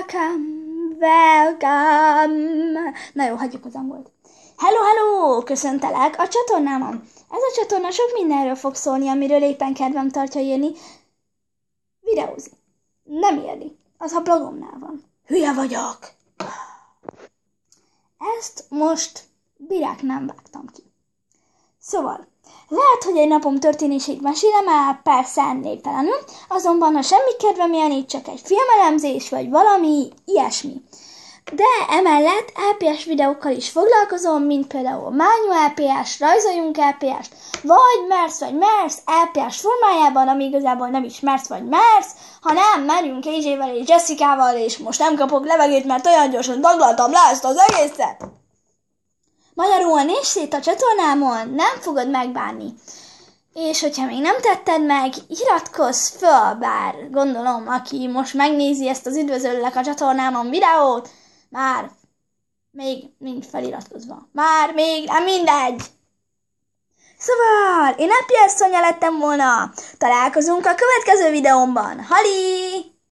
Welcome, welcome. Na jó, hagyjuk az angolt. Hello, hello! Köszöntelek a csatornámon. Ez a csatorna sok mindenről fog szólni, amiről éppen kedvem tartja jönni. Videózni. Nem érni. Az a blogomnál van. Hülye vagyok! Ezt most virág nem vágtam ki. Szóval, lehet, hogy egy napom történését mesélem el, hát persze névtelenül, azonban ha semmi kedvem ilyen, így csak egy filmelemzés, vagy valami ilyesmi. De emellett LPS videókkal is foglalkozom, mint például Mányu LPS, Rajzoljunk lps vagy Mersz vagy Mersz LPS formájában, ami igazából nem is Mersz vagy Mersz, hanem merünk Ézsével és Jessie-val és most nem kapok levegőt, mert olyan gyorsan daglaltam le ezt az egészet. Magyarul nézd itt a csatornámon, nem fogod megbánni. És hogyha még nem tetted meg, iratkozz föl, bár gondolom, aki most megnézi ezt az üdvözöllek a csatornámon videót, már még nincs feliratkozva. Már még, nem mindegy! Szóval, én Appier lettem volna. Találkozunk a következő videómban. Hali!